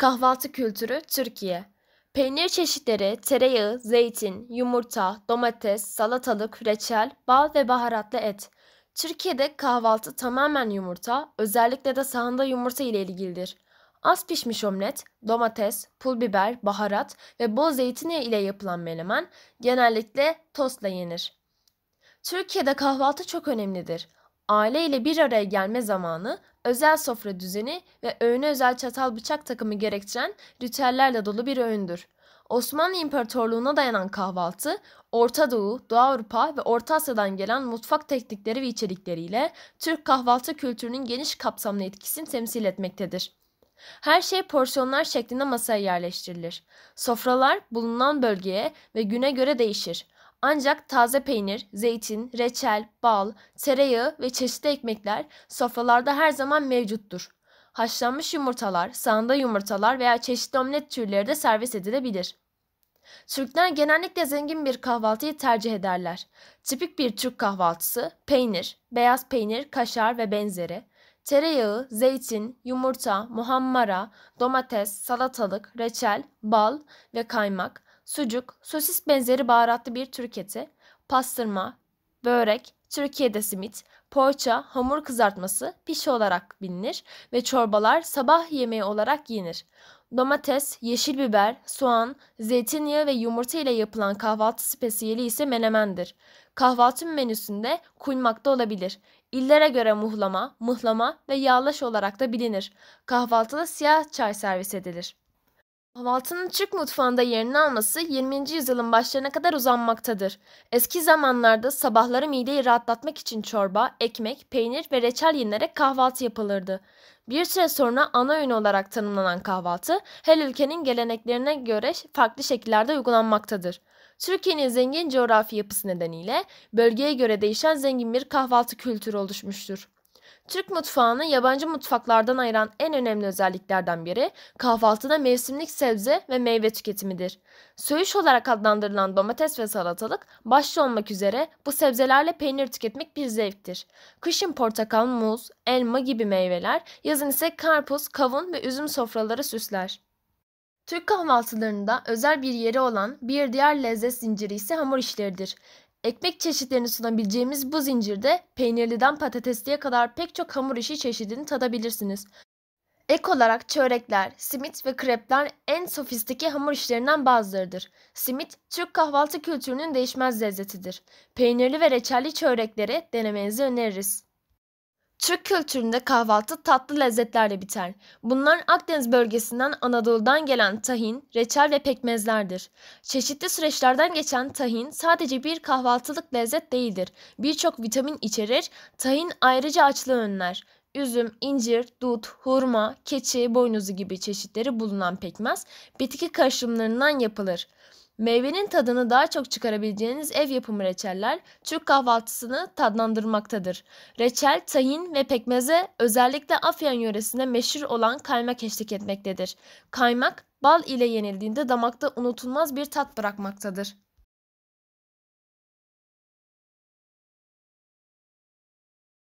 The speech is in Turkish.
Kahvaltı kültürü Türkiye. Peynir çeşitleri tereyağı, zeytin, yumurta, domates, salatalık, reçel, bal ve baharatlı et. Türkiye'de kahvaltı tamamen yumurta, özellikle de sahanda yumurta ile ilgilidir. Az pişmiş omlet, domates, pul biber, baharat ve bol zeytinyağı ile yapılan menemen genellikle tostla yenir. Türkiye'de kahvaltı çok önemlidir aile ile bir araya gelme zamanı, özel sofra düzeni ve öğüne özel çatal bıçak takımı gerektiren ritüellerle dolu bir öğündür. Osmanlı İmparatorluğu'na dayanan kahvaltı, Orta Doğu, Doğu Avrupa ve Orta Asya'dan gelen mutfak teknikleri ve içerikleriyle Türk kahvaltı kültürünün geniş kapsamlı etkisini temsil etmektedir. Her şey porsiyonlar şeklinde masaya yerleştirilir. Sofralar bulunan bölgeye ve güne göre değişir. Ancak taze peynir, zeytin, reçel, bal, tereyağı ve çeşitli ekmekler sofralarda her zaman mevcuttur. Haşlanmış yumurtalar, sanda yumurtalar veya çeşitli omlet türleri de servis edilebilir. Türkler genellikle zengin bir kahvaltıyı tercih ederler. Tipik bir Türk kahvaltısı peynir, beyaz peynir, kaşar ve benzeri, tereyağı, zeytin, yumurta, muhammara, domates, salatalık, reçel, bal ve kaymak, sucuk, sosis benzeri baharatlı bir Türk eti, pastırma, börek, Türkiye'de simit, poğaça, hamur kızartması pişi olarak bilinir ve çorbalar sabah yemeği olarak yenir. Domates, yeşil biber, soğan, zeytinyağı ve yumurta ile yapılan kahvaltı spesiyeli ise menemendir. Kahvaltı menüsünde kuymak da olabilir. İllere göre muhlama, mıhlama ve yağlaş olarak da bilinir. Kahvaltıda siyah çay servis edilir. Kahvaltının Türk mutfağında yerini alması 20. yüzyılın başlarına kadar uzanmaktadır. Eski zamanlarda sabahları mideyi rahatlatmak için çorba, ekmek, peynir ve reçel yenilerek kahvaltı yapılırdı. Bir süre sonra ana öğün olarak tanımlanan kahvaltı her ülkenin geleneklerine göre farklı şekillerde uygulanmaktadır. Türkiye'nin zengin coğrafi yapısı nedeniyle bölgeye göre değişen zengin bir kahvaltı kültürü oluşmuştur. Türk mutfağını yabancı mutfaklardan ayıran en önemli özelliklerden biri kahvaltıda mevsimlik sebze ve meyve tüketimidir. Söğüş olarak adlandırılan domates ve salatalık başta olmak üzere bu sebzelerle peynir tüketmek bir zevktir. Kışın portakal, muz, elma gibi meyveler, yazın ise karpuz, kavun ve üzüm sofraları süsler. Türk kahvaltılarında özel bir yeri olan bir diğer lezzet zinciri ise hamur işleridir. Ekmek çeşitlerini sunabileceğimiz bu zincirde peynirliden patatesliye kadar pek çok hamur işi çeşidini tadabilirsiniz. Ek olarak çörekler, simit ve krepler en sofistike hamur işlerinden bazılarıdır. Simit, Türk kahvaltı kültürünün değişmez lezzetidir. Peynirli ve reçelli çörekleri denemenizi öneririz. Türk kültüründe kahvaltı tatlı lezzetlerle biter. Bunlar Akdeniz bölgesinden Anadolu'dan gelen tahin, reçel ve pekmezlerdir. Çeşitli süreçlerden geçen tahin sadece bir kahvaltılık lezzet değildir. Birçok vitamin içerir, tahin ayrıca açlığı önler. Üzüm, incir, dut, hurma, keçi, boynuzu gibi çeşitleri bulunan pekmez bitki karışımlarından yapılır. Meyvenin tadını daha çok çıkarabileceğiniz ev yapımı reçeller Türk kahvaltısını tadlandırmaktadır. Reçel, tahin ve pekmeze özellikle Afyon yöresinde meşhur olan kaymak eşlik etmektedir. Kaymak bal ile yenildiğinde damakta unutulmaz bir tat bırakmaktadır.